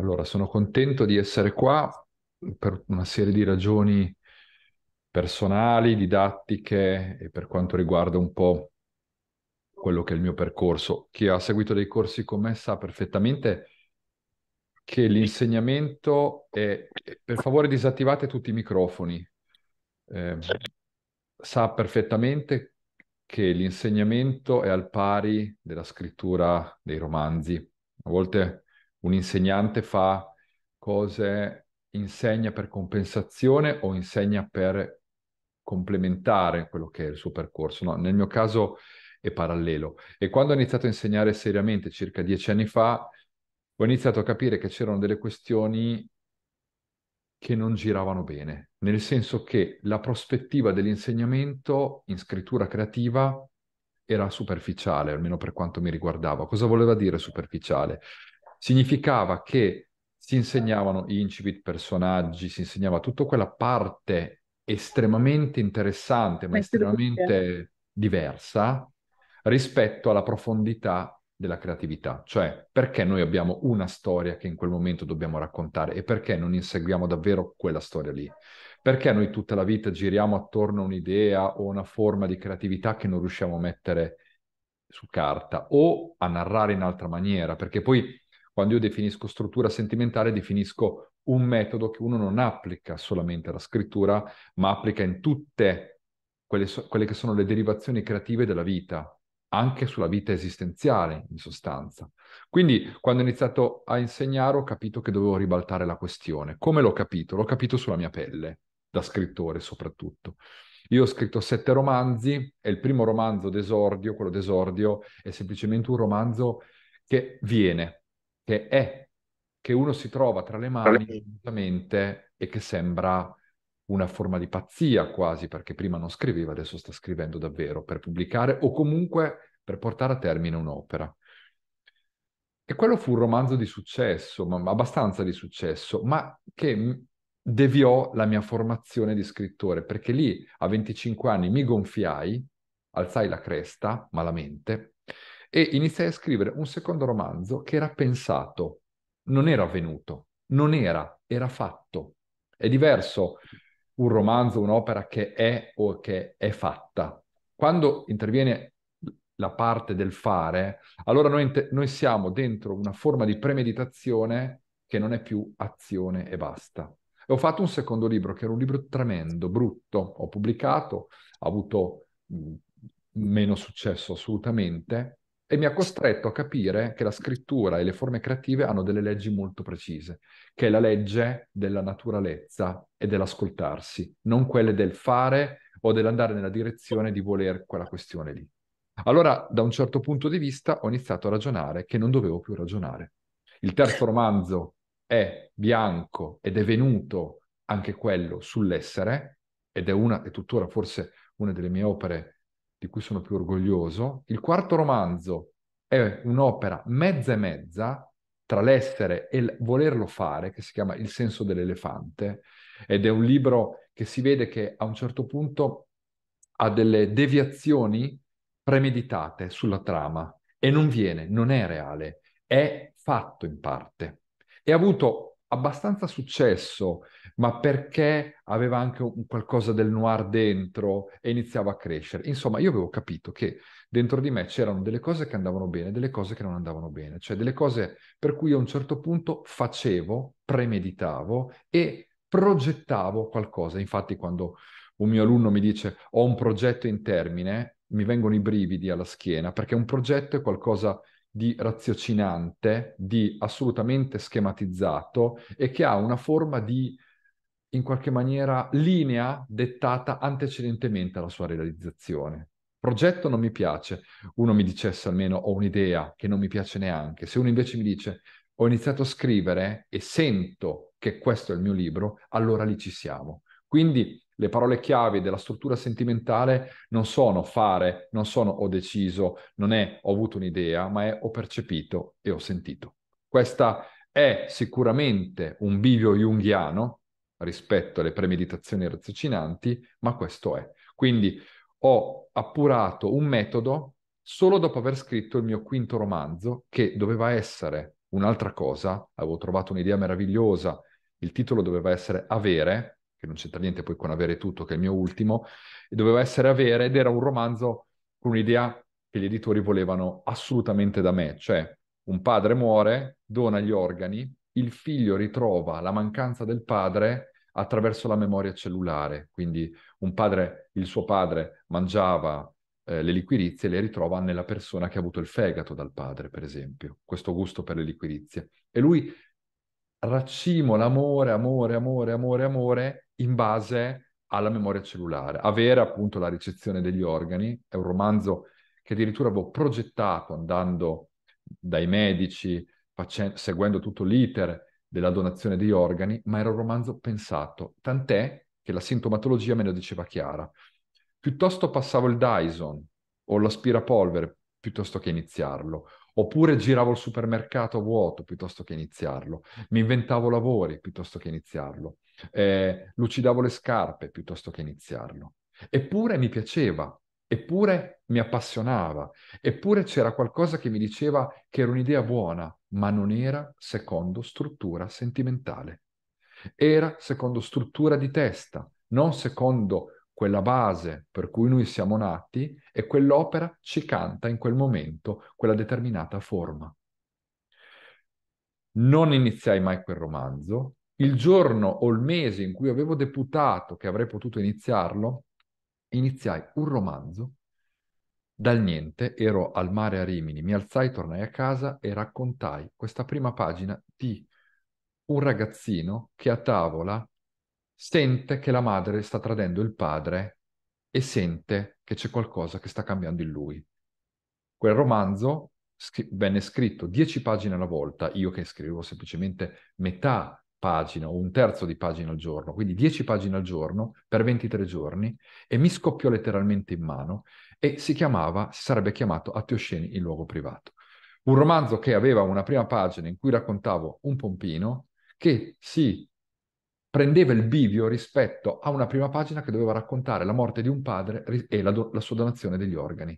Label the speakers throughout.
Speaker 1: Allora, sono contento di essere qua per una serie di ragioni personali, didattiche e per quanto riguarda un po' quello che è il mio percorso. Chi ha seguito dei corsi con me sa perfettamente che l'insegnamento è... Per favore disattivate tutti i microfoni. Eh, sa perfettamente che l'insegnamento è al pari della scrittura dei romanzi. A volte un insegnante fa cose, insegna per compensazione o insegna per complementare quello che è il suo percorso. No, nel mio caso è parallelo. E quando ho iniziato a insegnare seriamente, circa dieci anni fa, ho iniziato a capire che c'erano delle questioni che non giravano bene, nel senso che la prospettiva dell'insegnamento in scrittura creativa era superficiale, almeno per quanto mi riguardava. Cosa voleva dire superficiale? significava che si insegnavano certo. incipit, personaggi, si insegnava tutta quella parte estremamente interessante, ma estremamente diversa rispetto alla profondità della creatività, cioè perché noi abbiamo una storia che in quel momento dobbiamo raccontare e perché non inseguiamo davvero quella storia lì. Perché noi tutta la vita giriamo attorno a un'idea o una forma di creatività che non riusciamo a mettere su carta o a narrare in altra maniera, perché poi quando io definisco struttura sentimentale, definisco un metodo che uno non applica solamente alla scrittura, ma applica in tutte quelle, so- quelle che sono le derivazioni creative della vita, anche sulla vita esistenziale, in sostanza. Quindi, quando ho iniziato a insegnare, ho capito che dovevo ribaltare la questione. Come l'ho capito? L'ho capito sulla mia pelle, da scrittore soprattutto. Io ho scritto sette romanzi e il primo romanzo d'esordio, quello d'esordio, è semplicemente un romanzo che viene, che è, che uno si trova tra le mani e che sembra una forma di pazzia quasi, perché prima non scriveva, adesso sta scrivendo davvero per pubblicare o comunque per portare a termine un'opera. E quello fu un romanzo di successo, ma abbastanza di successo, ma che deviò la mia formazione di scrittore, perché lì a 25 anni mi gonfiai, alzai la cresta malamente e iniziai a scrivere un secondo romanzo che era pensato, non era avvenuto, non era, era fatto. È diverso un romanzo, un'opera che è o che è fatta. Quando interviene la parte del fare, allora noi, noi siamo dentro una forma di premeditazione che non è più azione e basta. E ho fatto un secondo libro, che era un libro tremendo, brutto, ho pubblicato, ha avuto mm, meno successo assolutamente, e mi ha costretto a capire che la scrittura e le forme creative hanno delle leggi molto precise, che è la legge della naturalezza e dell'ascoltarsi, non quelle del fare o dell'andare nella direzione di voler quella questione lì. Allora, da un certo punto di vista, ho iniziato a ragionare che non dovevo più ragionare. Il terzo romanzo è bianco ed è venuto anche quello sull'essere, ed è, una, è tuttora forse una delle mie opere di cui sono più orgoglioso. Il quarto romanzo è un'opera mezza e mezza tra l'essere e il volerlo fare, che si chiama Il senso dell'elefante, ed è un libro che si vede che a un certo punto ha delle deviazioni premeditate sulla trama e non viene, non è reale, è fatto in parte. E ha avuto abbastanza successo, ma perché aveva anche un, qualcosa del noir dentro e iniziava a crescere. Insomma, io avevo capito che dentro di me c'erano delle cose che andavano bene, delle cose che non andavano bene, cioè delle cose per cui a un certo punto facevo, premeditavo e progettavo qualcosa. Infatti, quando un mio alunno mi dice ho un progetto in termine, mi vengono i brividi alla schiena, perché un progetto è qualcosa di raziocinante, di assolutamente schematizzato e che ha una forma di, in qualche maniera, linea dettata antecedentemente alla sua realizzazione. Progetto non mi piace, uno mi dicesse almeno ho un'idea che non mi piace neanche, se uno invece mi dice ho iniziato a scrivere e sento che questo è il mio libro, allora lì ci siamo. Quindi le parole chiave della struttura sentimentale non sono fare, non sono ho deciso, non è ho avuto un'idea, ma è ho percepito e ho sentito. Questa è sicuramente un bivio junghiano rispetto alle premeditazioni raziocinanti, ma questo è. Quindi ho appurato un metodo solo dopo aver scritto il mio quinto romanzo, che doveva essere un'altra cosa, avevo trovato un'idea meravigliosa, il titolo doveva essere Avere, che non c'entra niente poi con Avere tutto, che è il mio ultimo, e doveva essere Avere ed era un romanzo con un'idea che gli editori volevano assolutamente da me, cioè un padre muore, dona gli organi, il figlio ritrova la mancanza del padre attraverso la memoria cellulare, quindi un padre, il suo padre mangiava eh, le liquirizie e le ritrova nella persona che ha avuto il fegato dal padre, per esempio, questo gusto per le liquirizie. E lui raccimo l'amore, amore, amore, amore, amore in base alla memoria cellulare. Avere appunto la ricezione degli organi è un romanzo che addirittura avevo progettato andando dai medici, facendo, seguendo tutto l'iter della donazione di organi, ma era un romanzo pensato, tant'è che la sintomatologia me lo diceva chiara. Piuttosto passavo il Dyson o l'aspirapolvere piuttosto che iniziarlo, Oppure giravo il supermercato vuoto piuttosto che iniziarlo, mi inventavo lavori piuttosto che iniziarlo, eh, lucidavo le scarpe piuttosto che iniziarlo. Eppure mi piaceva, eppure mi appassionava, eppure c'era qualcosa che mi diceva che era un'idea buona, ma non era secondo struttura sentimentale. Era secondo struttura di testa, non secondo quella base per cui noi siamo nati e quell'opera ci canta in quel momento quella determinata forma. Non iniziai mai quel romanzo. Il giorno o il mese in cui avevo deputato che avrei potuto iniziarlo, iniziai un romanzo dal niente, ero al mare a Rimini, mi alzai, tornai a casa e raccontai questa prima pagina di un ragazzino che a tavola sente che la madre sta tradendo il padre e sente che c'è qualcosa che sta cambiando in lui. Quel romanzo scri- venne scritto dieci pagine alla volta, io che scrivevo semplicemente metà pagina o un terzo di pagina al giorno, quindi 10 pagine al giorno per 23 giorni e mi scoppiò letteralmente in mano e si chiamava, si sarebbe chiamato Atti in luogo privato. Un romanzo che aveva una prima pagina in cui raccontavo un pompino che si prendeva il bivio rispetto a una prima pagina che doveva raccontare la morte di un padre e la, do- la sua donazione degli organi.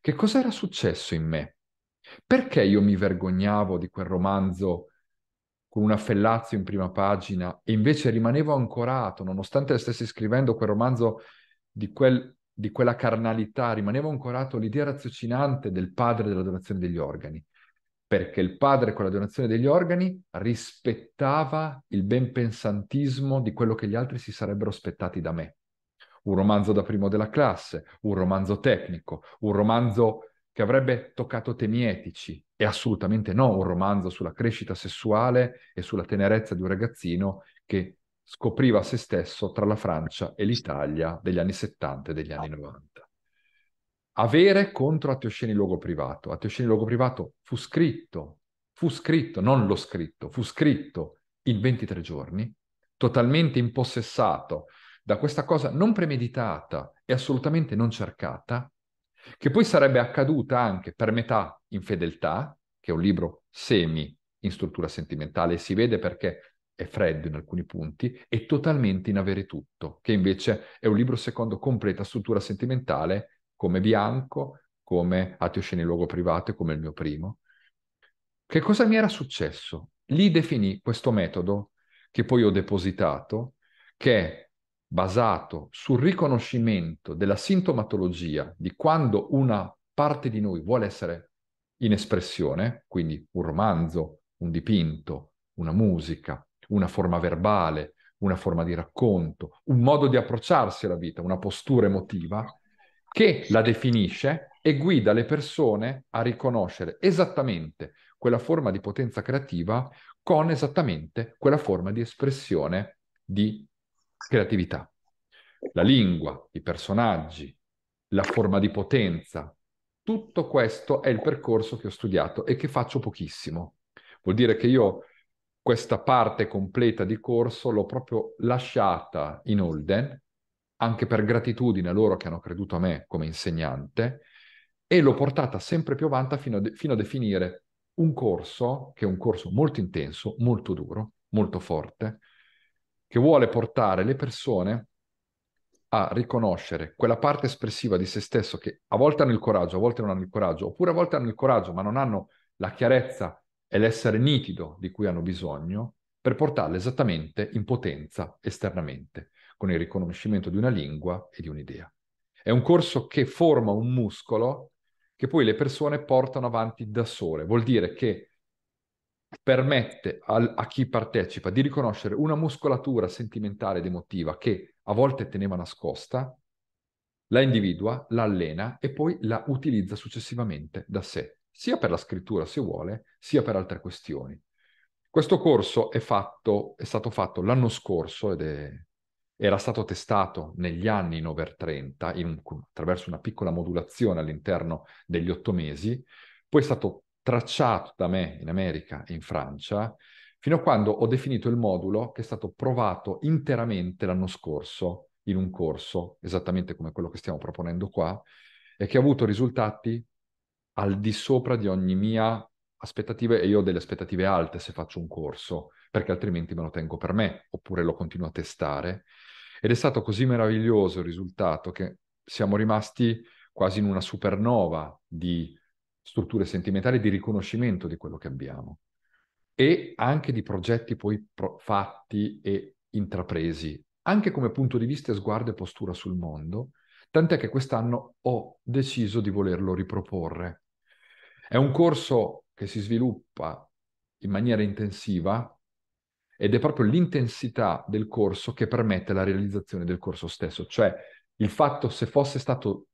Speaker 1: Che cosa era successo in me? Perché io mi vergognavo di quel romanzo con una fellazio in prima pagina e invece rimanevo ancorato, nonostante stessi scrivendo quel romanzo di, quel, di quella carnalità, rimanevo ancorato all'idea raziocinante del padre della donazione degli organi perché il padre con la donazione degli organi rispettava il benpensantismo di quello che gli altri si sarebbero aspettati da me. Un romanzo da primo della classe, un romanzo tecnico, un romanzo che avrebbe toccato temi etici e assolutamente no un romanzo sulla crescita sessuale e sulla tenerezza di un ragazzino che scopriva se stesso tra la Francia e l'Italia degli anni 70 e degli anni 90. Ah avere contro Attiosceni Luogo Privato. Attiosceni Luogo Privato fu scritto, fu scritto, non lo scritto, fu scritto in 23 giorni, totalmente impossessato da questa cosa non premeditata e assolutamente non cercata, che poi sarebbe accaduta anche per metà in fedeltà, che è un libro semi in struttura sentimentale e si vede perché è freddo in alcuni punti, e totalmente in avere tutto, che invece è un libro secondo completa struttura sentimentale come Bianco, come Atiosce ah, in luogo privato e come il mio primo. Che cosa mi era successo? Lì definì questo metodo che poi ho depositato, che è basato sul riconoscimento della sintomatologia di quando una parte di noi vuole essere in espressione, quindi un romanzo, un dipinto, una musica, una forma verbale, una forma di racconto, un modo di approcciarsi alla vita, una postura emotiva, che la definisce e guida le persone a riconoscere esattamente quella forma di potenza creativa con esattamente quella forma di espressione di creatività. La lingua, i personaggi, la forma di potenza, tutto questo è il percorso che ho studiato e che faccio pochissimo. Vuol dire che io questa parte completa di corso l'ho proprio lasciata in Holden anche per gratitudine a loro che hanno creduto a me come insegnante, e l'ho portata sempre più avanti fino a, de- fino a definire un corso, che è un corso molto intenso, molto duro, molto forte, che vuole portare le persone a riconoscere quella parte espressiva di se stesso che a volte hanno il coraggio, a volte non hanno il coraggio, oppure a volte hanno il coraggio ma non hanno la chiarezza e l'essere nitido di cui hanno bisogno, per portarla esattamente in potenza esternamente con il riconoscimento di una lingua e di un'idea. È un corso che forma un muscolo che poi le persone portano avanti da sole. Vuol dire che permette al, a chi partecipa di riconoscere una muscolatura sentimentale ed emotiva che a volte teneva nascosta, la individua, la allena e poi la utilizza successivamente da sé, sia per la scrittura se vuole, sia per altre questioni. Questo corso è, fatto, è stato fatto l'anno scorso ed è era stato testato negli anni in over 30 in, attraverso una piccola modulazione all'interno degli otto mesi, poi è stato tracciato da me in America e in Francia, fino a quando ho definito il modulo che è stato provato interamente l'anno scorso in un corso, esattamente come quello che stiamo proponendo qua, e che ha avuto risultati al di sopra di ogni mia aspettativa, e io ho delle aspettative alte se faccio un corso perché altrimenti me lo tengo per me, oppure lo continuo a testare. Ed è stato così meraviglioso il risultato che siamo rimasti quasi in una supernova di strutture sentimentali, di riconoscimento di quello che abbiamo e anche di progetti poi pro- fatti e intrapresi, anche come punto di vista, sguardo e postura sul mondo, tant'è che quest'anno ho deciso di volerlo riproporre. È un corso che si sviluppa in maniera intensiva ed è proprio l'intensità del corso che permette la realizzazione del corso stesso, cioè il fatto se fosse stato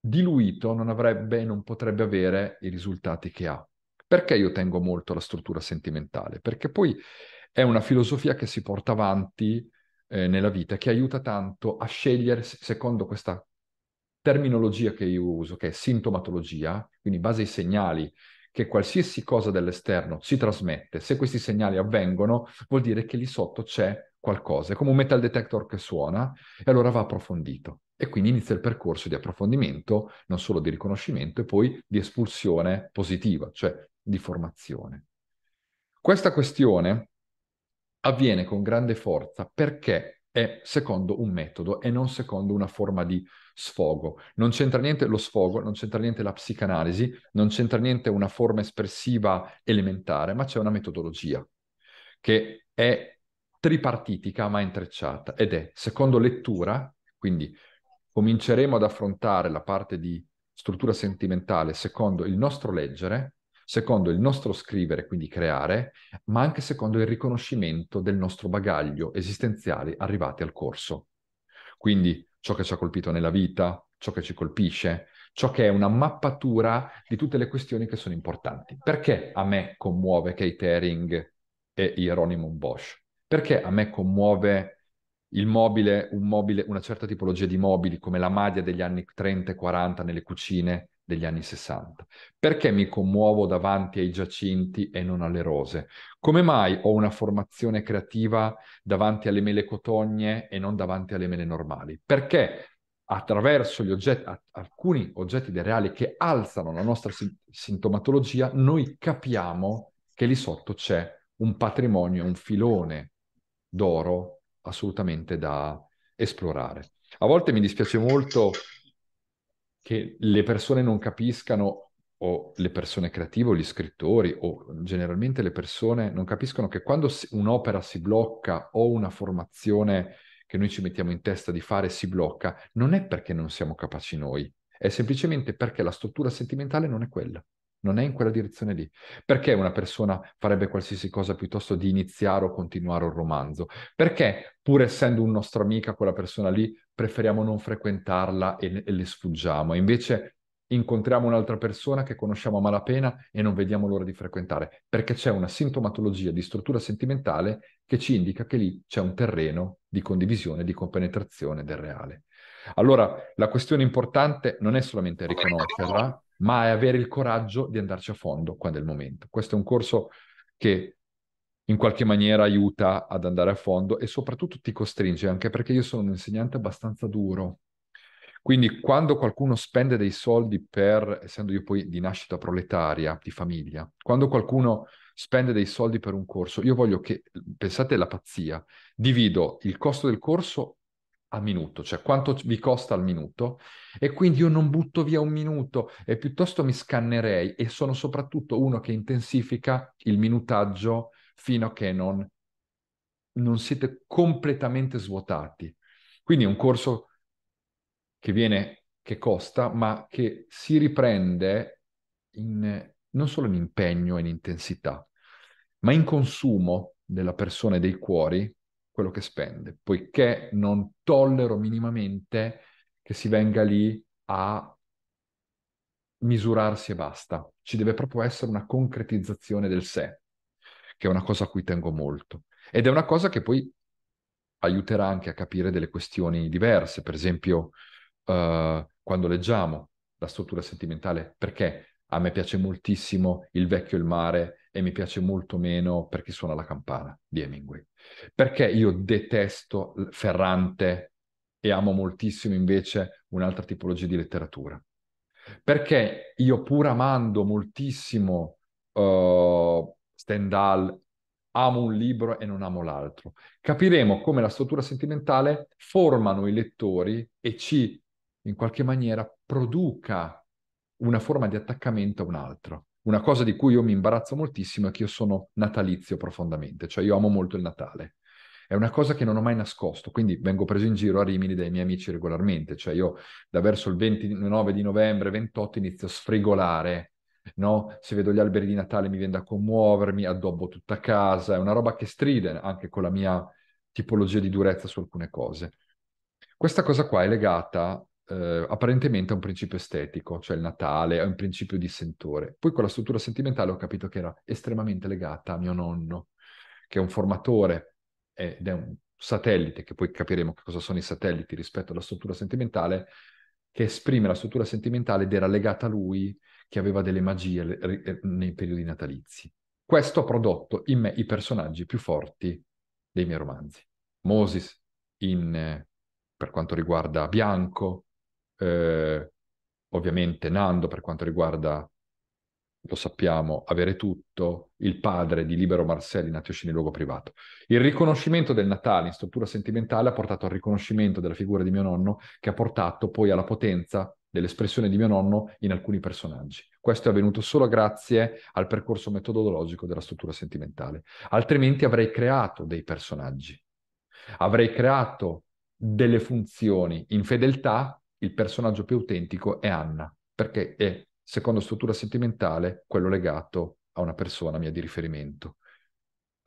Speaker 1: diluito non avrebbe, non potrebbe avere i risultati che ha. Perché io tengo molto alla struttura sentimentale? Perché poi è una filosofia che si porta avanti eh, nella vita, che aiuta tanto a scegliere, secondo questa terminologia che io uso, che è sintomatologia, quindi base ai segnali che qualsiasi cosa dell'esterno si trasmette, se questi segnali avvengono, vuol dire che lì sotto c'è qualcosa, è come un metal detector che suona e allora va approfondito. E quindi inizia il percorso di approfondimento, non solo di riconoscimento, e poi di espulsione positiva, cioè di formazione. Questa questione avviene con grande forza perché è secondo un metodo e non secondo una forma di sfogo. Non c'entra niente lo sfogo, non c'entra niente la psicanalisi, non c'entra niente una forma espressiva elementare, ma c'è una metodologia che è tripartitica ma intrecciata ed è secondo lettura, quindi cominceremo ad affrontare la parte di struttura sentimentale secondo il nostro leggere, secondo il nostro scrivere, quindi creare, ma anche secondo il riconoscimento del nostro bagaglio esistenziale arrivati al corso. Quindi ciò che ci ha colpito nella vita, ciò che ci colpisce, ciò che è una mappatura di tutte le questioni che sono importanti. Perché a me commuove Kate Haring e Hieronymo Bosch? Perché a me commuove il mobile, un mobile, una certa tipologia di mobili come la maglia degli anni 30 e 40 nelle cucine degli anni 60. Perché mi commuovo davanti ai giacinti e non alle rose? Come mai ho una formazione creativa davanti alle mele cotogne e non davanti alle mele normali? Perché attraverso oggetti, alcuni oggetti del reale che alzano la nostra sintomatologia, noi capiamo che lì sotto c'è un patrimonio, un filone d'oro assolutamente da esplorare. A volte mi dispiace molto che le persone non capiscano, o le persone creative, o gli scrittori, o generalmente le persone non capiscono che quando un'opera si blocca o una formazione che noi ci mettiamo in testa di fare si blocca, non è perché non siamo capaci noi, è semplicemente perché la struttura sentimentale non è quella non è in quella direzione lì. Perché una persona farebbe qualsiasi cosa piuttosto di iniziare o continuare un romanzo? Perché, pur essendo un nostro amica, quella persona lì preferiamo non frequentarla e, e le sfuggiamo. Invece incontriamo un'altra persona che conosciamo a malapena e non vediamo l'ora di frequentare, perché c'è una sintomatologia di struttura sentimentale che ci indica che lì c'è un terreno di condivisione, di compenetrazione del reale. Allora, la questione importante non è solamente riconoscerla, ma è avere il coraggio di andarci a fondo quando è il momento. Questo è un corso che in qualche maniera aiuta ad andare a fondo e soprattutto ti costringe, anche perché io sono un insegnante abbastanza duro. Quindi quando qualcuno spende dei soldi per, essendo io poi di nascita proletaria, di famiglia, quando qualcuno spende dei soldi per un corso, io voglio che, pensate alla pazzia, divido il costo del corso a minuto, cioè quanto vi costa al minuto e quindi io non butto via un minuto e piuttosto mi scannerei e sono soprattutto uno che intensifica il minutaggio fino a che non, non siete completamente svuotati. Quindi è un corso che viene, che costa, ma che si riprende in, non solo in impegno e in intensità, ma in consumo della persona e dei cuori quello che spende, poiché non tollero minimamente che si venga lì a misurarsi e basta. Ci deve proprio essere una concretizzazione del sé che è una cosa a cui tengo molto. Ed è una cosa che poi aiuterà anche a capire delle questioni diverse, per esempio eh, quando leggiamo la struttura sentimentale, perché a me piace moltissimo il vecchio e il mare e mi piace molto meno per chi suona la campana di Hemingway. Perché io detesto Ferrante e amo moltissimo invece un'altra tipologia di letteratura. Perché io pur amando moltissimo uh, Stendhal, amo un libro e non amo l'altro. Capiremo come la struttura sentimentale formano i lettori e ci, in qualche maniera, produca una forma di attaccamento a un altro. Una cosa di cui io mi imbarazzo moltissimo è che io sono natalizio profondamente, cioè io amo molto il Natale. È una cosa che non ho mai nascosto, quindi vengo preso in giro a Rimini dai miei amici regolarmente, cioè io da verso il 29 di novembre, 28, inizio a sfregolare no? Se vedo gli alberi di Natale mi viene da commuovermi, addobbo tutta casa, è una roba che stride anche con la mia tipologia di durezza su alcune cose. Questa cosa qua è legata eh, apparentemente a un principio estetico, cioè il Natale, a un principio di sentore. Poi con la struttura sentimentale ho capito che era estremamente legata a mio nonno, che è un formatore ed è un satellite, che poi capiremo che cosa sono i satelliti rispetto alla struttura sentimentale, che esprime la struttura sentimentale ed era legata a lui che aveva delle magie eh, nei periodi natalizi. Questo ha prodotto in me i personaggi più forti dei miei romanzi. Moses in, eh, per quanto riguarda Bianco, eh, ovviamente Nando per quanto riguarda, lo sappiamo, Avere Tutto, il padre di Libero Marcelli, Natioscini Luogo Privato. Il riconoscimento del Natale in struttura sentimentale ha portato al riconoscimento della figura di mio nonno che ha portato poi alla potenza dell'espressione di mio nonno in alcuni personaggi. Questo è avvenuto solo grazie al percorso metodologico della struttura sentimentale, altrimenti avrei creato dei personaggi, avrei creato delle funzioni. In fedeltà il personaggio più autentico è Anna, perché è, secondo struttura sentimentale, quello legato a una persona mia di riferimento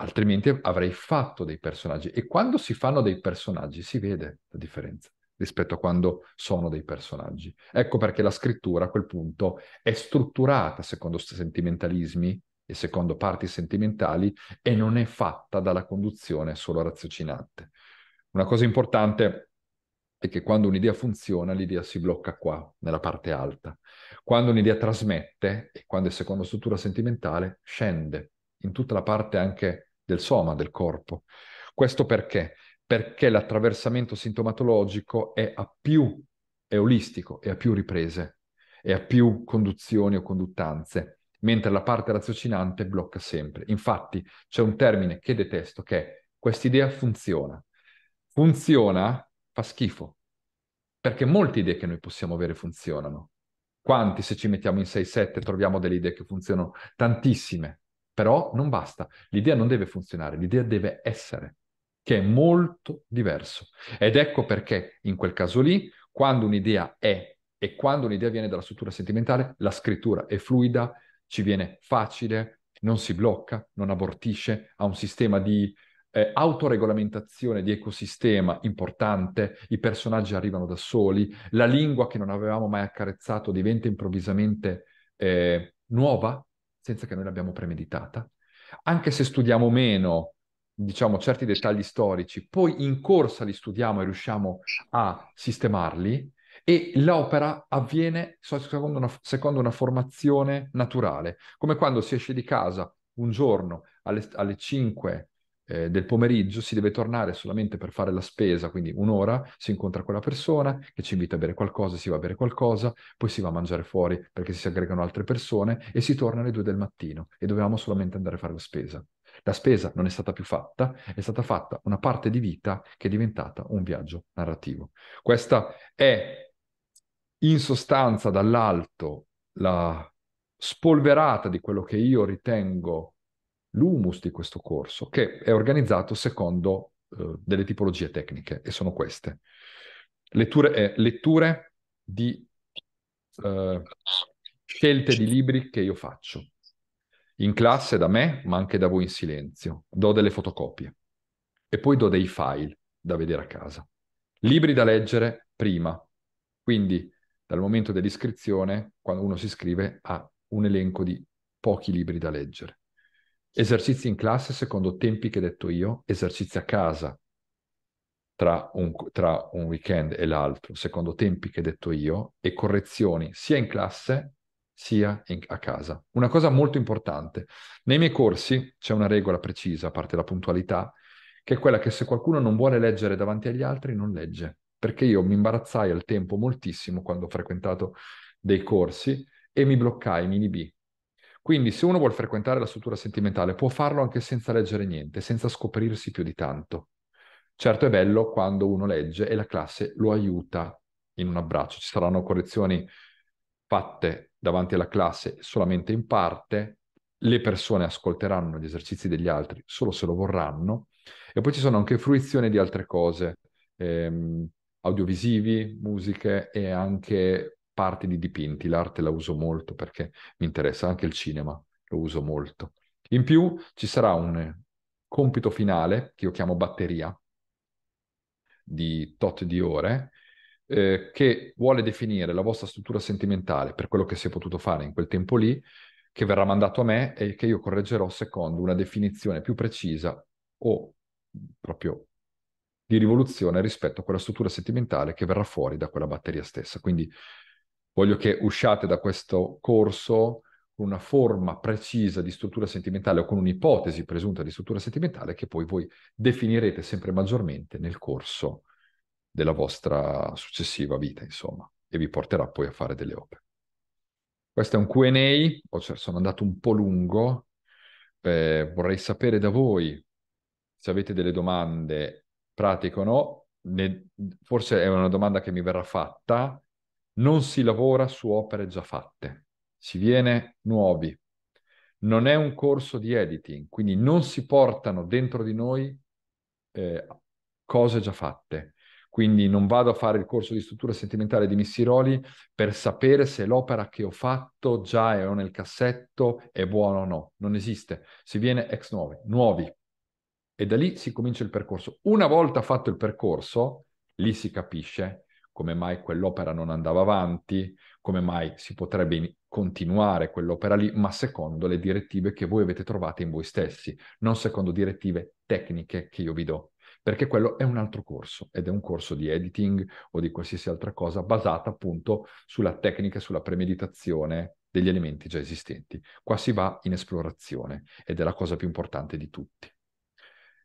Speaker 1: altrimenti avrei fatto dei personaggi. E quando si fanno dei personaggi si vede la differenza rispetto a quando sono dei personaggi. Ecco perché la scrittura a quel punto è strutturata secondo sentimentalismi e secondo parti sentimentali e non è fatta dalla conduzione solo raziocinante. Una cosa importante è che quando un'idea funziona, l'idea si blocca qua, nella parte alta. Quando un'idea trasmette, e quando è secondo struttura sentimentale, scende in tutta la parte anche del soma, del corpo. Questo perché? perché l'attraversamento sintomatologico è a più, è olistico, è a più riprese, è a più conduzioni o conduttanze, mentre la parte raziocinante blocca sempre. Infatti c'è un termine che detesto che è quest'idea funziona. Funziona fa schifo, perché molte idee che noi possiamo avere funzionano. Quanti se ci mettiamo in 6-7 troviamo delle idee che funzionano? Tantissime, però non basta. L'idea non deve funzionare, l'idea deve essere che è molto diverso. Ed ecco perché in quel caso lì, quando un'idea è e quando un'idea viene dalla struttura sentimentale, la scrittura è fluida, ci viene facile, non si blocca, non abortisce, ha un sistema di eh, autoregolamentazione di ecosistema importante, i personaggi arrivano da soli, la lingua che non avevamo mai accarezzato diventa improvvisamente eh, nuova, senza che noi l'abbiamo premeditata. Anche se studiamo meno diciamo, certi dettagli storici, poi in corsa li studiamo e riusciamo a sistemarli, e l'opera avviene secondo una, secondo una, formazione naturale, come quando si esce di casa un giorno alle, alle 5 eh, del pomeriggio, si deve tornare solamente per fare la spesa, quindi un'ora, si incontra quella persona che ci invita a bere qualcosa, si va a bere qualcosa, poi si va a mangiare fuori perché si aggregano altre persone e si torna alle 2 del mattino e dovevamo solamente andare a fare la spesa. La spesa non è stata più fatta, è stata fatta una parte di vita che è diventata un viaggio narrativo. Questa è in sostanza dall'alto la spolverata di quello che io ritengo l'humus di questo corso, che è organizzato secondo eh, delle tipologie tecniche, e sono queste. Letture, eh, letture di eh, scelte di libri che io faccio, in classe da me, ma anche da voi in silenzio. Do delle fotocopie e poi do dei file da vedere a casa. Libri da leggere prima, quindi dal momento dell'iscrizione, quando uno si iscrive, ha un elenco di pochi libri da leggere. Esercizi in classe secondo tempi che ho detto io, esercizi a casa tra un, tra un weekend e l'altro, secondo tempi che ho detto io, e correzioni sia in classe sia in, a casa. Una cosa molto importante, nei miei corsi c'è una regola precisa, a parte la puntualità, che è quella che se qualcuno non vuole leggere davanti agli altri, non legge. Perché io mi imbarazzai al tempo moltissimo quando ho frequentato dei corsi e mi bloccai, mini B. Quindi se uno vuole frequentare la struttura sentimentale può farlo anche senza leggere niente, senza scoprirsi più di tanto. Certo è bello quando uno legge e la classe lo aiuta in un abbraccio. Ci saranno correzioni fatte davanti alla classe solamente in parte, le persone ascolteranno gli esercizi degli altri solo se lo vorranno, e poi ci sono anche fruizioni di altre cose, ehm, audiovisivi, musiche e anche parti di dipinti. L'arte la uso molto perché mi interessa anche il cinema, lo uso molto. In più ci sarà un compito finale che io chiamo batteria di tot di ore eh, che vuole definire la vostra struttura sentimentale per quello che si è potuto fare in quel tempo lì, che verrà mandato a me e che io correggerò secondo una definizione più precisa o proprio di rivoluzione rispetto a quella struttura sentimentale che verrà fuori da quella batteria stessa. Quindi voglio che usciate da questo corso con una forma precisa di struttura sentimentale o con un'ipotesi presunta di struttura sentimentale che poi voi definirete sempre maggiormente nel corso della vostra successiva vita, insomma, e vi porterà poi a fare delle opere. Questo è un QA, cioè sono andato un po' lungo, eh, vorrei sapere da voi se avete delle domande pratiche o no, ne, forse è una domanda che mi verrà fatta, non si lavora su opere già fatte, si viene nuovi, non è un corso di editing, quindi non si portano dentro di noi eh, cose già fatte, quindi non vado a fare il corso di struttura sentimentale di Missiroli per sapere se l'opera che ho fatto già è nel cassetto è buona o no. Non esiste. Si viene ex nuovi, nuovi. E da lì si comincia il percorso. Una volta fatto il percorso, lì si capisce come mai quell'opera non andava avanti, come mai si potrebbe continuare quell'opera lì, ma secondo le direttive che voi avete trovate in voi stessi, non secondo direttive tecniche che io vi do perché quello è un altro corso ed è un corso di editing o di qualsiasi altra cosa basata appunto sulla tecnica e sulla premeditazione degli elementi già esistenti. Qua si va in esplorazione ed è la cosa più importante di tutti.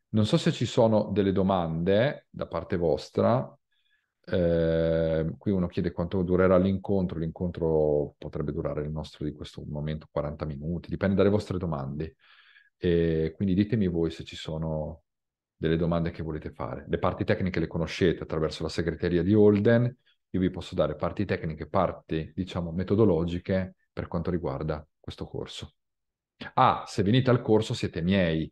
Speaker 1: Non so se ci sono delle domande da parte vostra. Eh, qui uno chiede quanto durerà l'incontro. L'incontro potrebbe durare il nostro di questo momento 40 minuti, dipende dalle vostre domande. E quindi ditemi voi se ci sono delle domande che volete fare. Le parti tecniche le conoscete attraverso la segreteria di Holden, io vi posso dare parti tecniche, parti, diciamo, metodologiche per quanto riguarda questo corso. Ah, se venite al corso siete miei,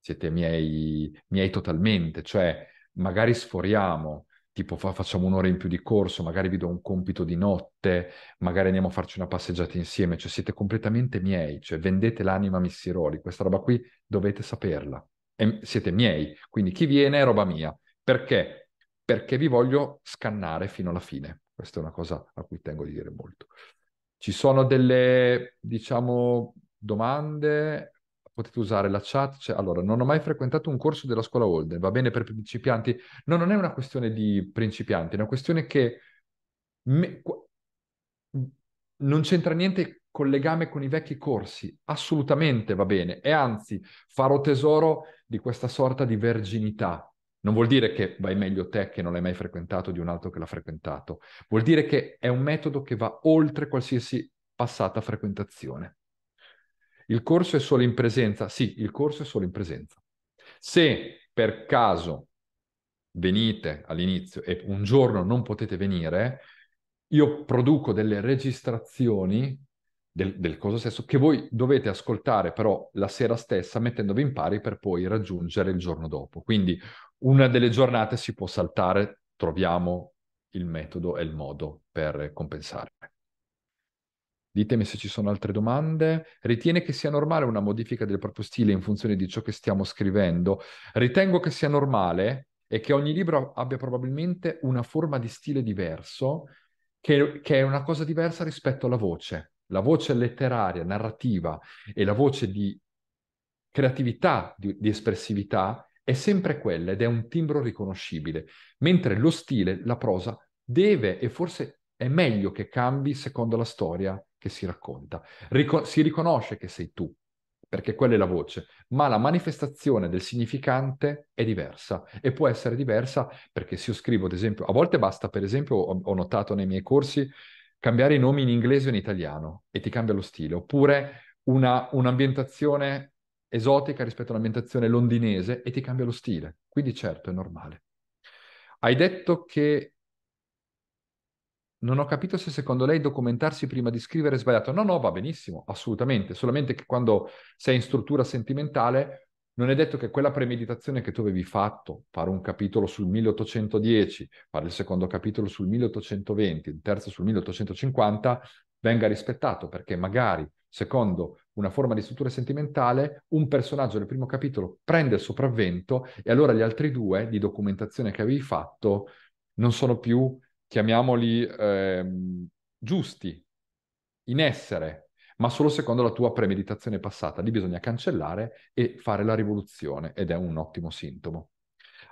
Speaker 1: siete miei, miei totalmente, cioè magari sforiamo, tipo fa, facciamo un'ora in più di corso, magari vi do un compito di notte, magari andiamo a farci una passeggiata insieme, cioè siete completamente miei, cioè vendete l'anima Missiroli, questa roba qui dovete saperla siete miei, quindi chi viene è roba mia. Perché? Perché vi voglio scannare fino alla fine. Questa è una cosa a cui tengo di dire molto. Ci sono delle, diciamo, domande, potete usare la chat. Cioè, allora, non ho mai frequentato un corso della scuola Holden, va bene per principianti? No, non è una questione di principianti, è una questione che me... non c'entra niente collegame con i vecchi corsi, assolutamente va bene e anzi farò tesoro di questa sorta di verginità. Non vuol dire che vai meglio te che non l'hai mai frequentato di un altro che l'ha frequentato, vuol dire che è un metodo che va oltre qualsiasi passata frequentazione. Il corso è solo in presenza, sì, il corso è solo in presenza. Se per caso venite all'inizio e un giorno non potete venire, io produco delle registrazioni del, del coso stesso, che voi dovete ascoltare però la sera stessa mettendovi in pari per poi raggiungere il giorno dopo. Quindi una delle giornate si può saltare, troviamo il metodo e il modo per compensare. Ditemi se ci sono altre domande. Ritiene che sia normale una modifica del proprio stile in funzione di ciò che stiamo scrivendo? Ritengo che sia normale e che ogni libro abbia probabilmente una forma di stile diverso, che, che è una cosa diversa rispetto alla voce la voce letteraria, narrativa e la voce di creatività, di, di espressività è sempre quella ed è un timbro riconoscibile, mentre lo stile, la prosa, deve e forse è meglio che cambi secondo la storia che si racconta. Rico- si riconosce che sei tu, perché quella è la voce, ma la manifestazione del significante è diversa e può essere diversa perché se io scrivo, ad esempio, a volte basta, per esempio, ho, ho notato nei miei corsi cambiare i nomi in inglese o in italiano e ti cambia lo stile, oppure una, un'ambientazione esotica rispetto all'ambientazione londinese e ti cambia lo stile. Quindi certo, è normale. Hai detto che non ho capito se secondo lei documentarsi prima di scrivere è sbagliato. No, no, va benissimo, assolutamente. Solamente che quando sei in struttura sentimentale non è detto che quella premeditazione che tu avevi fatto, fare un capitolo sul 1810, fare il secondo capitolo sul 1820, il terzo sul 1850, venga rispettato, perché magari, secondo una forma di struttura sentimentale, un personaggio del primo capitolo prende il sopravvento e allora gli altri due di documentazione che avevi fatto non sono più, chiamiamoli, eh, giusti, in essere, ma solo secondo la tua premeditazione passata. Lì bisogna cancellare e fare la rivoluzione ed è un ottimo sintomo.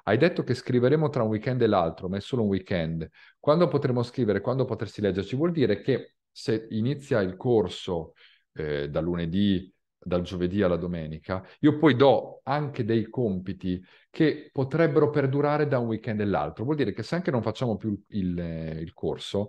Speaker 1: Hai detto che scriveremo tra un weekend e l'altro, ma è solo un weekend. Quando potremo scrivere, quando potresti leggerci, vuol dire che se inizia il corso eh, da lunedì, dal giovedì alla domenica, io poi do anche dei compiti che potrebbero perdurare da un weekend all'altro. Vuol dire che se anche non facciamo più il, il eh, corso,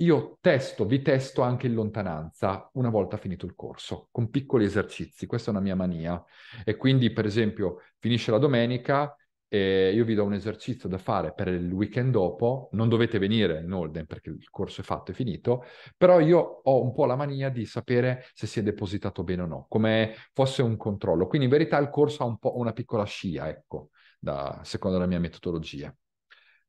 Speaker 1: io testo, vi testo anche in lontananza una volta finito il corso, con piccoli esercizi, questa è una mia mania. E quindi, per esempio, finisce la domenica e io vi do un esercizio da fare per il weekend dopo, non dovete venire in Holden perché il corso è fatto, e finito, però io ho un po' la mania di sapere se si è depositato bene o no, come fosse un controllo. Quindi in verità il corso ha un po' una piccola scia, ecco, da, secondo la mia metodologia.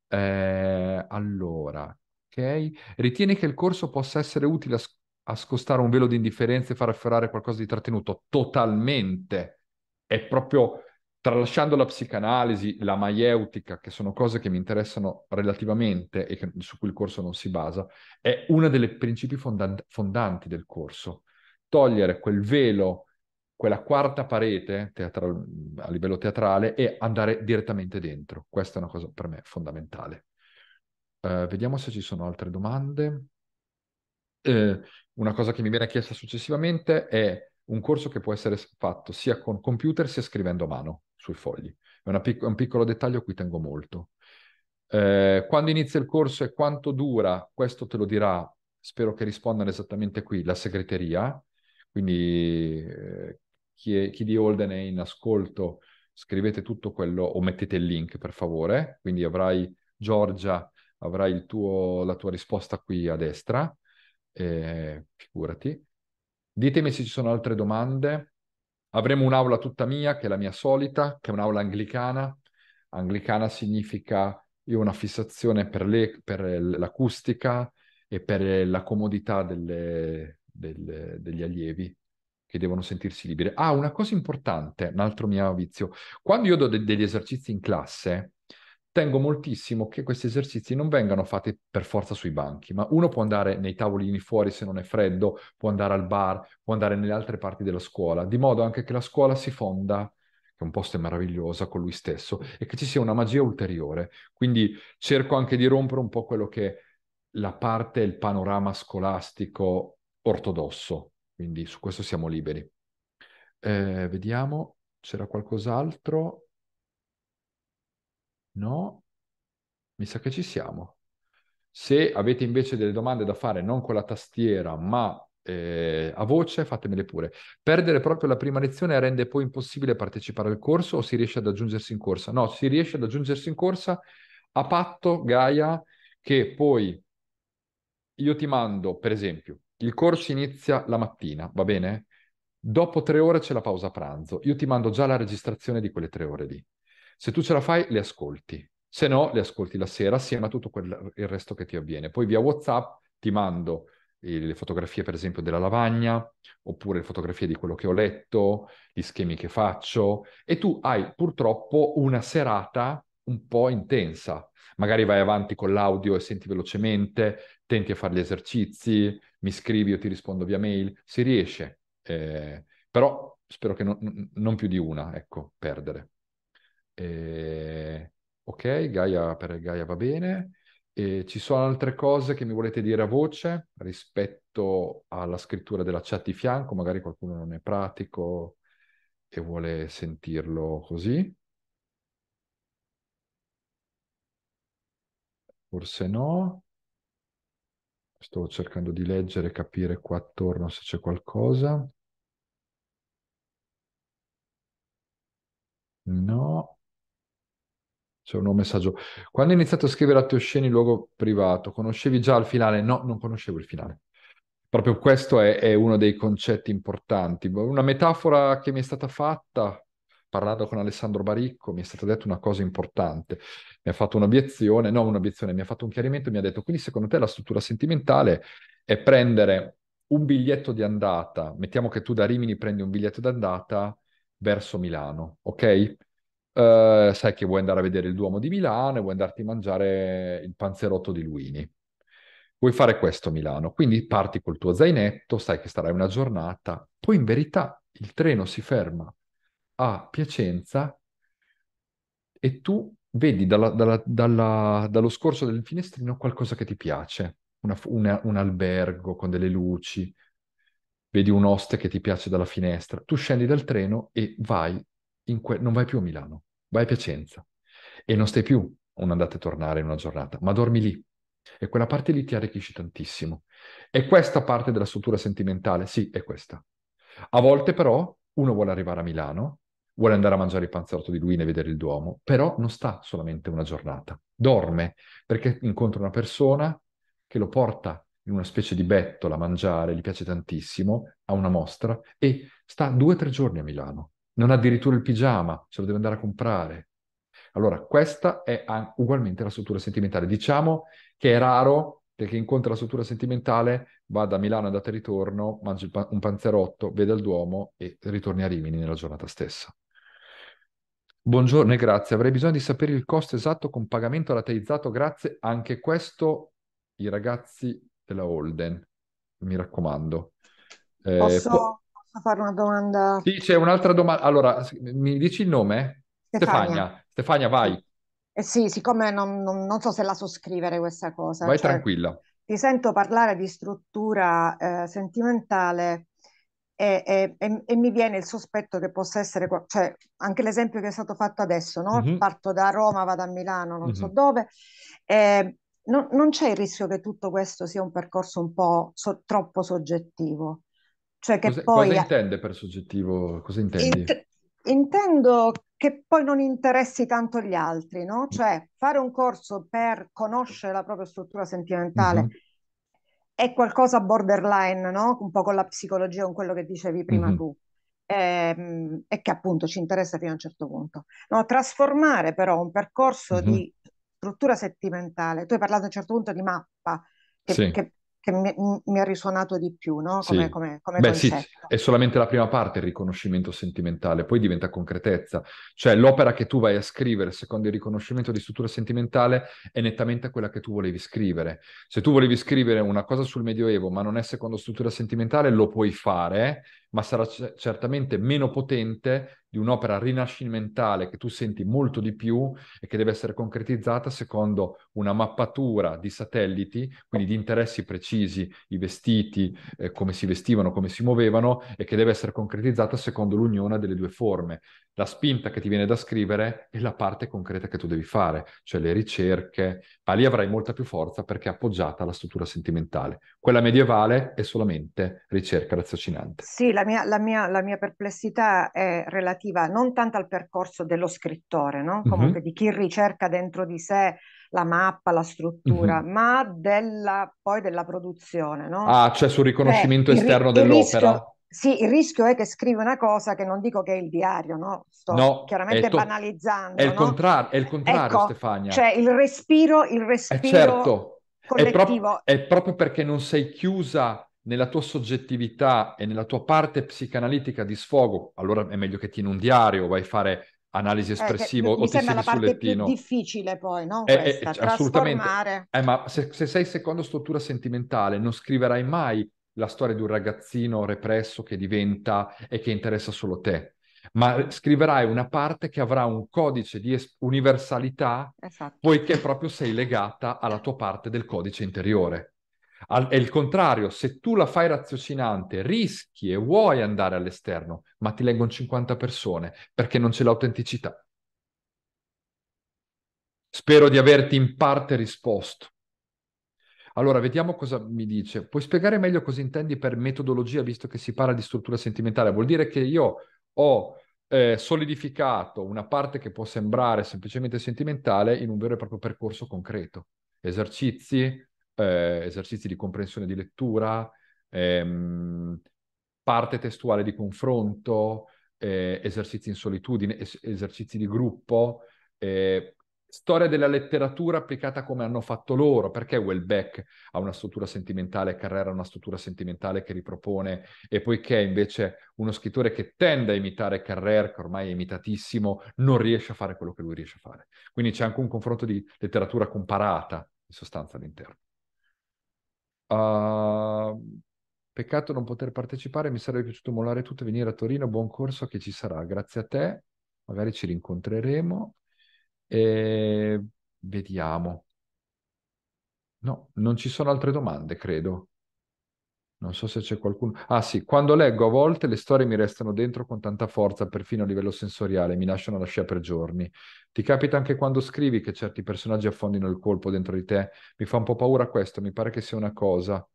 Speaker 1: Eh, allora, Okay. Ritieni che il corso possa essere utile a, sc- a scostare un velo di indifferenza e far afferrare qualcosa di trattenuto? Totalmente. È proprio tralasciando la psicanalisi, la maieutica, che sono cose che mi interessano relativamente e che, su cui il corso non si basa, è uno dei principi fondan- fondanti del corso. Togliere quel velo, quella quarta parete teatral- a livello teatrale e andare direttamente dentro. Questa è una cosa per me fondamentale. Eh, vediamo se ci sono altre domande. Eh, una cosa che mi viene chiesta successivamente è un corso che può essere fatto sia con computer sia scrivendo a mano sui fogli. È pic- un piccolo dettaglio a cui tengo molto. Eh, quando inizia il corso e quanto dura, questo te lo dirà, spero che rispondano esattamente qui, la segreteria. Quindi eh, chi, è, chi di Holden è in ascolto, scrivete tutto quello o mettete il link per favore. Quindi avrai Giorgia avrai tuo, la tua risposta qui a destra, eh, figurati. Ditemi se ci sono altre domande. Avremo un'aula tutta mia, che è la mia solita, che è un'aula anglicana. Anglicana significa io ho una fissazione per, le, per l'acustica e per la comodità delle, delle, degli allievi che devono sentirsi liberi. Ah, una cosa importante, un altro mio vizio. Quando io do de- degli esercizi in classe, tengo moltissimo che questi esercizi non vengano fatti per forza sui banchi, ma uno può andare nei tavolini fuori se non è freddo, può andare al bar, può andare nelle altre parti della scuola, di modo anche che la scuola si fonda, che un posto è meraviglioso con lui stesso, e che ci sia una magia ulteriore. Quindi cerco anche di rompere un po' quello che è la parte, il panorama scolastico ortodosso, quindi su questo siamo liberi. Eh, vediamo, c'era qualcos'altro? No, mi sa che ci siamo. Se avete invece delle domande da fare, non con la tastiera, ma eh, a voce, fatemele pure. Perdere proprio la prima lezione rende poi impossibile partecipare al corso o si riesce ad aggiungersi in corsa? No, si riesce ad aggiungersi in corsa a patto, Gaia, che poi io ti mando, per esempio, il corso inizia la mattina, va bene? Dopo tre ore c'è la pausa pranzo, io ti mando già la registrazione di quelle tre ore lì. Se tu ce la fai, le ascolti. Se no, le ascolti la sera assieme a tutto quel, il resto che ti avviene. Poi via WhatsApp ti mando eh, le fotografie, per esempio, della lavagna, oppure le fotografie di quello che ho letto, gli schemi che faccio, e tu hai purtroppo una serata un po' intensa. Magari vai avanti con l'audio e senti velocemente, tenti a fare gli esercizi, mi scrivi, o ti rispondo via mail, si riesce. Eh, però spero che non, non più di una, ecco, perdere. E... Ok, Gaia per Gaia va bene. E ci sono altre cose che mi volete dire a voce rispetto alla scrittura della chat di fianco? Magari qualcuno non è pratico e vuole sentirlo così. Forse no. Sto cercando di leggere e capire qua attorno se c'è qualcosa. No. C'è un nuovo messaggio. Quando hai iniziato a scrivere a Teosceni in luogo privato, conoscevi già il finale? No, non conoscevo il finale. Proprio questo è, è uno dei concetti importanti. Una metafora che mi è stata fatta, parlando con Alessandro Baricco, mi è stata detta una cosa importante. Mi ha fatto un'obiezione, no un'obiezione, mi ha fatto un chiarimento e mi ha detto, quindi secondo te la struttura sentimentale è prendere un biglietto di andata, mettiamo che tu da Rimini prendi un biglietto d'andata verso Milano, ok? Eh, sai che vuoi andare a vedere il Duomo di Milano e vuoi andarti a mangiare il panzerotto di Luini. Vuoi fare questo a Milano, quindi parti col tuo zainetto, sai che starai una giornata, poi in verità il treno si ferma a Piacenza e tu vedi dalla, dalla, dalla, dallo scorso del finestrino qualcosa che ti piace, una, una, un albergo con delle luci, vedi un oste che ti piace dalla finestra, tu scendi dal treno e vai que- non vai più a Milano, vai a Piacenza e non stai più un'andata e tornare in una giornata, ma dormi lì. E quella parte lì ti arricchisce tantissimo. E questa parte della struttura sentimentale, sì, è questa. A volte però uno vuole arrivare a Milano, vuole andare a mangiare il panzerotto di Luina e vedere il Duomo, però non sta solamente una giornata, dorme perché incontra una persona che lo porta in una specie di bettola a mangiare, gli piace tantissimo, a una mostra e sta due o tre giorni a Milano non ha addirittura il pigiama, se lo deve andare a comprare. Allora, questa è ugualmente la struttura sentimentale. Diciamo che è raro che chi incontra la struttura sentimentale vada a Milano, andata e ritorno, mangi un panzerotto, vede il Duomo e ritorni a Rimini nella giornata stessa. Buongiorno e grazie. Avrei bisogno di sapere il costo esatto con pagamento rateizzato. Grazie. Anche questo i ragazzi della Holden, mi raccomando. Eh, Posso
Speaker 2: posso fare una domanda? Sì, c'è un'altra domanda.
Speaker 1: Allora, mi dici il nome?
Speaker 2: Stefania. Stefania,
Speaker 1: Stefania vai.
Speaker 2: Eh sì, siccome non, non, non, so se la so scrivere questa cosa. Vai cioè, tranquilla. Ti sento parlare di struttura eh, sentimentale e, e, e, e, mi viene il sospetto che possa essere, cioè anche l'esempio che è stato fatto adesso, no? Mm-hmm. Parto da Roma, vado a Milano, non mm-hmm. so mhm. dove. Eh, non, c'è il rischio che tutto questo sia un percorso un po' so, troppo soggettivo? Cioè che cosa, poi... cosa
Speaker 1: intende per soggettivo? Cosa intendi? Int-
Speaker 2: intendo che poi non interessi tanto gli altri, no? Cioè fare un corso per conoscere la propria struttura sentimentale mm-hmm. è qualcosa borderline, no? Un po' con la psicologia, con quello che dicevi prima mm-hmm. tu ehm, e che appunto ci interessa fino a un certo punto. No, trasformare però un percorso uh-huh. di struttura sentimentale, tu hai parlato a un certo punto di mappa, che, sì. che che mi, mi, ha risuonato di più, no? Come, sì. come, come Beh, sì,
Speaker 1: è solamente la prima parte il riconoscimento sentimentale, poi diventa concretezza. Cioè l'opera che tu vai a scrivere secondo il riconoscimento di struttura sentimentale è nettamente quella che tu volevi scrivere. Se tu volevi scrivere una cosa sul Medioevo ma non è secondo struttura sentimentale, lo puoi fare, ma sarà c- certamente meno potente di un'opera rinascimentale che tu senti molto di più e che deve essere concretizzata secondo una mappatura di satelliti, quindi di interessi precisi, i vestiti, eh, come si vestivano, come si muovevano e che deve essere concretizzata secondo l'unione delle due forme, la spinta che ti viene da scrivere e la parte concreta che tu devi fare, cioè le ricerche, ma lì avrai molta più forza perché è appoggiata alla struttura sentimentale. Quella medievale è solamente ricerca raziocinante.
Speaker 2: Sì, la mia, la mia, la mia perplessità è relativa relativa non tanto al percorso dello scrittore, no? comunque uh-huh. di chi ricerca dentro di sé la mappa, la struttura, uh-huh. ma della, poi della produzione. No? Ah, cioè
Speaker 1: sul riconoscimento Beh, esterno il, dell'opera.
Speaker 2: sì, il rischio è che scrivi una cosa che non dico che è il diario, no? Sto no, chiaramente to- banalizzando. È il,
Speaker 1: contrar- è il contrario, ecco, Stefania. Cioè
Speaker 2: il respiro, il eh, respiro. Eh certo.
Speaker 1: È, pro- è proprio perché non sei chiusa nella tua soggettività e nella tua parte psicanalitica di sfogo, allora è meglio che tieni un diario, vai a fare analisi espressiva eh, o ti siedi sul lettino. È
Speaker 2: difficile poi, no? È, eh, eh, Questa, è, eh, assolutamente.
Speaker 1: Eh, ma se, se, sei secondo struttura sentimentale non scriverai mai la storia di un ragazzino represso che diventa e che interessa solo te, ma scriverai una parte che avrà un codice di es- universalità esatto. poiché proprio sei legata alla tua parte del codice interiore. Al, è il contrario, se tu la fai raziocinante, rischi e vuoi andare all'esterno, ma ti leggono 50 persone perché non c'è l'autenticità. Spero di averti in parte risposto. Allora, vediamo cosa mi dice. Puoi spiegare meglio cosa intendi per metodologia, visto che si parla di struttura sentimentale? Vuol dire che io ho eh, solidificato una parte che può sembrare semplicemente sentimentale in un vero e proprio percorso concreto. Esercizi, eh, esercizi di comprensione di lettura, ehm, parte testuale di confronto, eh, esercizi in solitudine, es- esercizi di gruppo, eh, storia della letteratura applicata come hanno fatto loro, perché Wellbeck ha una struttura sentimentale, Carrera ha una struttura sentimentale che ripropone, e poiché invece uno scrittore che tende a imitare Carrera, che ormai è imitatissimo, non riesce a fare quello che lui riesce a fare. Quindi c'è anche un confronto di letteratura comparata, in sostanza, all'interno. Uh, peccato non poter partecipare, mi sarebbe piaciuto mollare tutto e venire a Torino. Buon corso che ci sarà, grazie a te. Magari ci rincontreremo e vediamo. No, non ci sono altre domande, credo. Non so se c'è qualcuno. Ah sì, quando leggo a volte le storie mi restano dentro con tanta forza, perfino a livello sensoriale, mi lasciano la scia per giorni. Ti capita anche quando scrivi che certi personaggi affondino il colpo dentro di te? Mi fa un po' paura questo, mi pare che sia una cosa.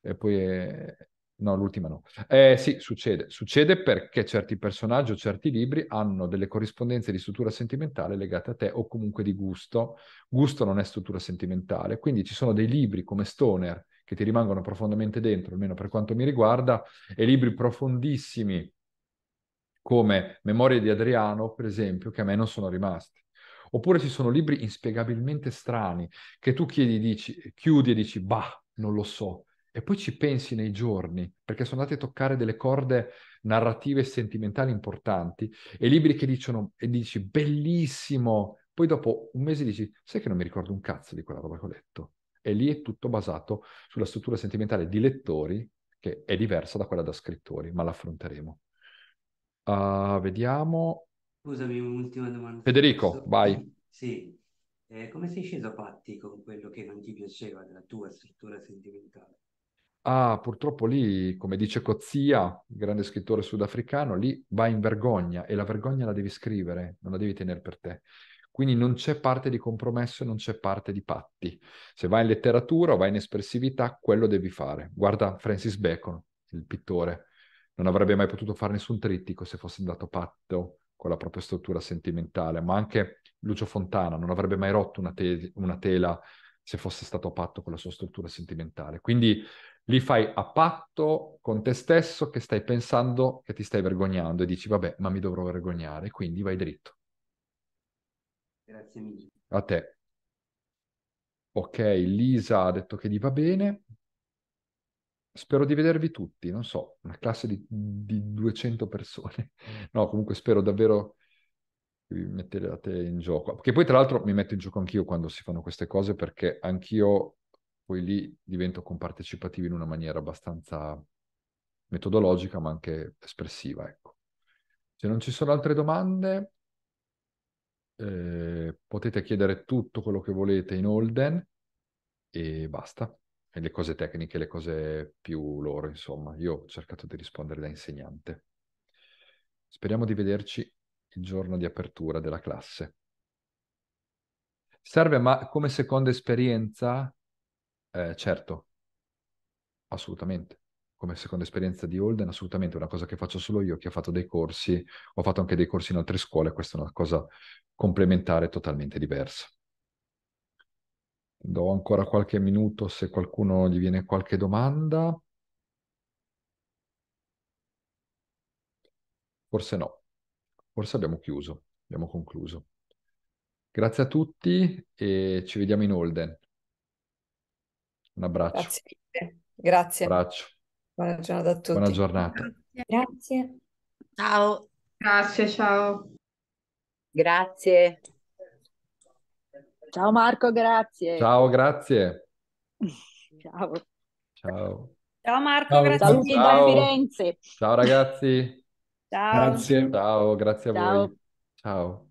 Speaker 1: E poi... È... No, l'ultima no. Eh sì, succede. Succede perché certi personaggi o certi libri hanno delle corrispondenze di struttura sentimentale legate a te o comunque di gusto. Gusto non è struttura sentimentale, quindi ci sono dei libri come Stoner che ti rimangono profondamente dentro, almeno per quanto mi riguarda, e libri profondissimi come Memorie di Adriano, per esempio, che a me non sono rimasti. Oppure ci sono libri inspiegabilmente strani che tu chiedi, dici, chiudi e dici, bah, non lo so, e poi ci pensi nei giorni, perché sono andati a toccare delle corde narrative e sentimentali importanti, e libri che dicono, e dici, bellissimo, poi dopo un mese dici, sai che non mi ricordo un cazzo di quella roba che ho letto? e lì è tutto basato sulla struttura sentimentale di lettori che è diversa da quella da scrittori, ma l'affronteremo. Uh, vediamo.
Speaker 2: Scusami, un'ultima domanda. Federico, vai. Sì, eh, come sei sceso a patti con quello che non ti piaceva della tua struttura sentimentale?
Speaker 1: Ah, purtroppo lì, come dice Cozia, grande scrittore sudafricano, lì vai in vergogna e la vergogna la devi scrivere, non la devi tenere per te. Quindi non c'è parte di compromesso, non c'è parte di patti. Se vai in letteratura o vai in espressività, quello devi fare. Guarda Francis Bacon, il pittore. Non avrebbe mai potuto fare nessun trittico se fosse andato patto con la propria struttura sentimentale, ma anche Lucio Fontana non avrebbe mai rotto una, te- una tela se fosse stato a patto con la sua struttura sentimentale. Quindi li fai a patto con te stesso che stai pensando che ti stai vergognando e dici vabbè, ma mi dovrò vergognare, quindi vai dritto. Grazie mille. A te. Ok, Lisa ha detto che gli va bene. Spero di vedervi tutti, non so, una classe di, di 200 persone. No, comunque spero davvero che vi mettete in gioco. Che poi tra l'altro mi metto in gioco anch'io quando si fanno queste cose perché anch'io poi lì divento compartecipativo in una maniera abbastanza metodologica ma anche espressiva, ecco. Se non ci sono altre domande, eh, potete chiedere tutto quello che volete in Holden e basta. E le cose tecniche, le cose più loro, insomma. Io ho cercato di rispondere da insegnante. Speriamo di vederci il giorno di apertura della classe. Serve ma come seconda esperienza? Eh, certo, assolutamente come seconda esperienza di Holden, assolutamente una cosa che faccio solo io, che ho fatto dei corsi, ho fatto anche dei corsi in altre scuole, questa è una cosa complementare totalmente diversa. Do ancora qualche minuto se qualcuno gli viene qualche domanda. Forse no, forse abbiamo chiuso, abbiamo concluso. Grazie a tutti e ci vediamo in Holden. Un abbraccio.
Speaker 2: Grazie. Grazie. Un abbraccio. Buona giornata a tutti. Buona giornata. Grazie. Ciao. Grazie, ciao. Grazie. Ciao Marco, grazie. Ciao, grazie. Ciao.
Speaker 1: Ciao.
Speaker 2: Ciao Marco, ciao, grazie ciao. mille Firenze. Ciao ragazzi.
Speaker 1: Ciao. Grazie. Ciao, grazie a ciao. voi. Ciao.